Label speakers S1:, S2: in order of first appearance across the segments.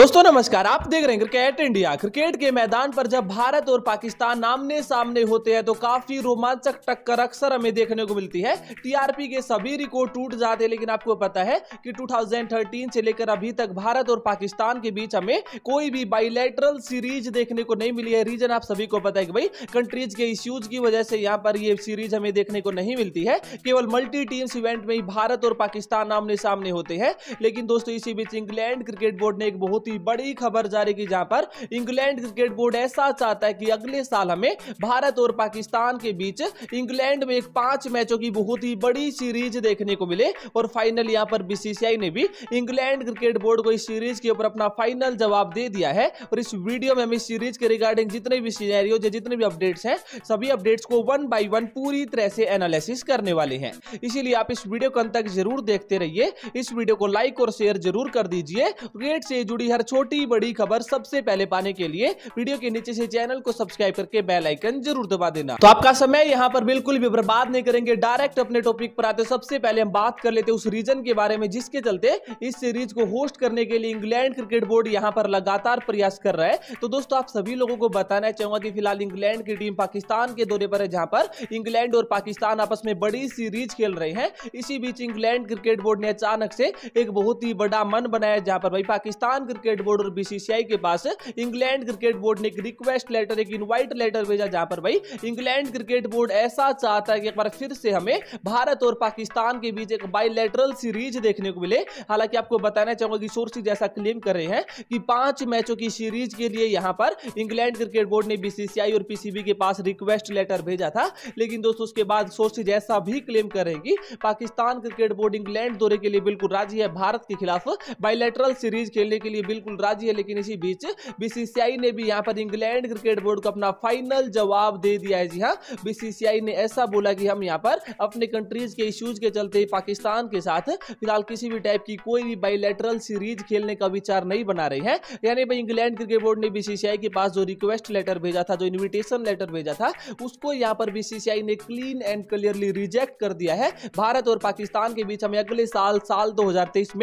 S1: दोस्तों नमस्कार आप देख रहे हैं क्रिकेट इंडिया क्रिकेट के मैदान पर जब भारत और पाकिस्तान आमने सामने होते हैं तो काफी रोमांचक टक्कर अक्सर हमें देखने को मिलती है टीआरपी के सभी रिकॉर्ड टूट जाते हैं लेकिन आपको पता है कि 2013 से लेकर अभी तक भारत और पाकिस्तान के बीच हमें कोई भी बाइलेटरल सीरीज देखने को नहीं मिली है रीजन आप सभी को पता है कि भाई कंट्रीज के इश्यूज की वजह से यहाँ पर ये सीरीज हमें देखने को नहीं मिलती है केवल मल्टी टीम्स इवेंट में ही भारत और पाकिस्तान आमने सामने होते हैं लेकिन दोस्तों इसी बीच इंग्लैंड क्रिकेट बोर्ड ने एक बहुत की बड़ी खबर जारी की जहां पर इंग्लैंड क्रिकेट बोर्ड ऐसा चाहता है कि अगले साल हमें भारत और पाकिस्तान के बीच इंग्लैंड में एक पांच मैचों की बहुत ही बड़ी सीरीज देखने को मिले और फाइनल यहां पर बीसीसीआई ने भी इंग्लैंड क्रिकेट बोर्ड को इस सीरीज के ऊपर अपना फाइनल जवाब दे दिया है और इस वीडियो में हम इस सीरीज के रिगार्डिंग जितने भी सीनियरियो जितने भी अपडेट्स हैं सभी अपडेट्स को वन बाई वन पूरी तरह से एनालिसिस करने वाले हैं इसीलिए आप इस वीडियो को अंत तक जरूर देखते रहिए इस वीडियो को लाइक और शेयर जरूर कर दीजिए क्रिकेट से जुड़ी की हर छोटी बड़ी खबर सबसे पहले पाने के लिए वीडियो के नीचे से चैनल को सब्सक्राइब करके बेल आइकन जरूर दबा देना तो आपका समय यहाँ पर बिल्कुल भी बर्बाद नहीं करेंगे डायरेक्ट अपने टॉपिक पर आते सबसे पहले हम बात कर लेते उस रीजन के बारे में जिसके चलते इस सीरीज को होस्ट करने के लिए इंग्लैंड क्रिकेट बोर्ड यहाँ पर लगातार प्रयास कर रहा है तो दोस्तों आप सभी लोगों को बताना चाहूंगा की फिलहाल इंग्लैंड की टीम पाकिस्तान के दौरे पर है जहां पर इंग्लैंड और पाकिस्तान आपस में बड़ी सीरीज खेल रहे हैं इसी बीच इंग्लैंड क्रिकेट बोर्ड ने अचानक से एक बहुत ही बड़ा मन बनाया जहां पर भाई पाकिस्तान क्रिकेट बोर्ड और बीसीसीआई के पास इंग्लैंड क्रिकेट बोर्ड ने एक रिक्वेस्ट लेटर एक इनवाइट लेटर भेजा जहां पर भाई इंग्लैंड क्रिकेट बोर्ड ऐसा चाहता है कि एक बार फिर से हमें भारत और पाकिस्तान के बीच एक बाइलेटरल सीरीज देखने को मिले हालांकि आपको बताना चाहूंगा कि सोर्सेज ऐसा क्लेम कर रहे हैं कि पांच मैचों की सीरीज के लिए यहां पर इंग्लैंड क्रिकेट बोर्ड ने बीसीसीआई और पीसीबी के पास रिक्वेस्ट लेटर भेजा था लेकिन दोस्तों उसके बाद सोर्सेज ऐसा भी क्लेम कर रहे हैं कि पाकिस्तान क्रिकेट बोर्ड इंग्लैंड दौरे के लिए बिल्कुल राजी है भारत के खिलाफ बाइलेटरल सीरीज खेलने के लिए बिल्कुल राजी है लेकिन इसी बीच बीसीसीआई ने भी यहाँ पर इंग्लैंड क्रिकेट बोर्ड को अपना फाइनल जवाब दे दिया है जी हाँ बीसीसीआई ने ऐसा बोला कि हम यहाँ पर अपने कंट्रीज के इश्यूज के चलते पाकिस्तान के साथ फिलहाल किसी भी टाइप की कोई भी बाइलेटरल सीरीज खेलने का विचार नहीं बना रही है यानी भाई इंग्लैंड क्रिकेट बोर्ड ने बीसीसीआई के पास जो रिक्वेस्ट लेटर भेजा था जो इन्विटेशन लेटर भेजा था उसको यहाँ पर बीसीसीआई ने क्लीन एंड क्लियरली रिजेक्ट कर दिया है भारत और पाकिस्तान के बीच हमें अगले साल साल दो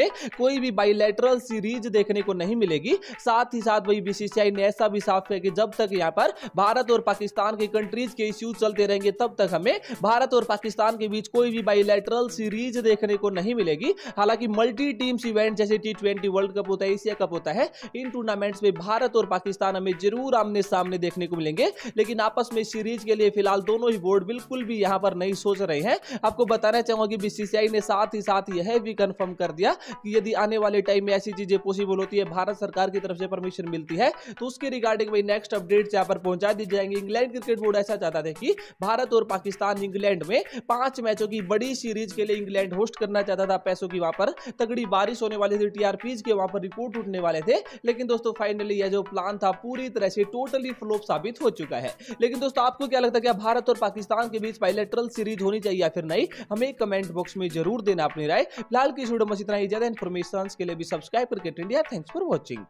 S1: में कोई भी बाइलेटरल सीरीज देखने को नहीं मिलेगी साथ ही साथ वही बीसीसीआई ने ऐसा भी साफ किया कि जब तक यहाँ पर भारत और पाकिस्तान के कंट्रीज के इश्यूज चलते रहेंगे तब तक हमें भारत और पाकिस्तान के बीच कोई भी बाइलेटरल सीरीज देखने को नहीं मिलेगी हालांकि मल्टी टीम्स इवेंट जैसे टी ट्वेंटी वर्ल्ड कप होता है एशिया कप होता है इन टूर्नामेंट्स में भारत और पाकिस्तान हमें जरूर आमने सामने देखने को मिलेंगे लेकिन आपस में सीरीज के लिए फिलहाल दोनों ही बोर्ड बिल्कुल भी यहाँ पर नहीं सोच रहे हैं आपको बताना चाहूंगा कि बीसीसीआई ने साथ ही साथ यह भी कंफर्म कर दिया कि यदि आने वाले टाइम में ऐसी चीजें पॉसिबल होती है भारत सरकार की तरफ से परमिशन मिलती है तो उसके रिगार्डिंग भाई नेक्स्ट अपडेट यहाँ पर पहुंचा दी जाएंगे इंग्लैंड क्रिकेट बोर्ड ऐसा चाहता था कि भारत और पाकिस्तान इंग्लैंड में पांच मैचों की बड़ी सीरीज के लिए इंग्लैंड होस्ट करना चाहता था पैसों की वहां पर तगड़ी बारिश होने वाली थी टीआरपीज के वहां पर रिपोर्ट उठने वाले थे लेकिन दोस्तों फाइनली यह जो प्लान था पूरी तरह से टोटली फ्लोप साबित हो चुका है लेकिन दोस्तों आपको क्या लगता है क्या भारत और पाकिस्तान के बीच बाइलेटरल सीरीज होनी चाहिए या फिर नहीं हमें कमेंट बॉक्स में जरूर देना अपनी राय फिलहाल की वीडियो में इतना ही ज्यादा इन्फॉर्मेशन के लिए भी सब्सक्राइब करके इंडिया थैंक्स for watching.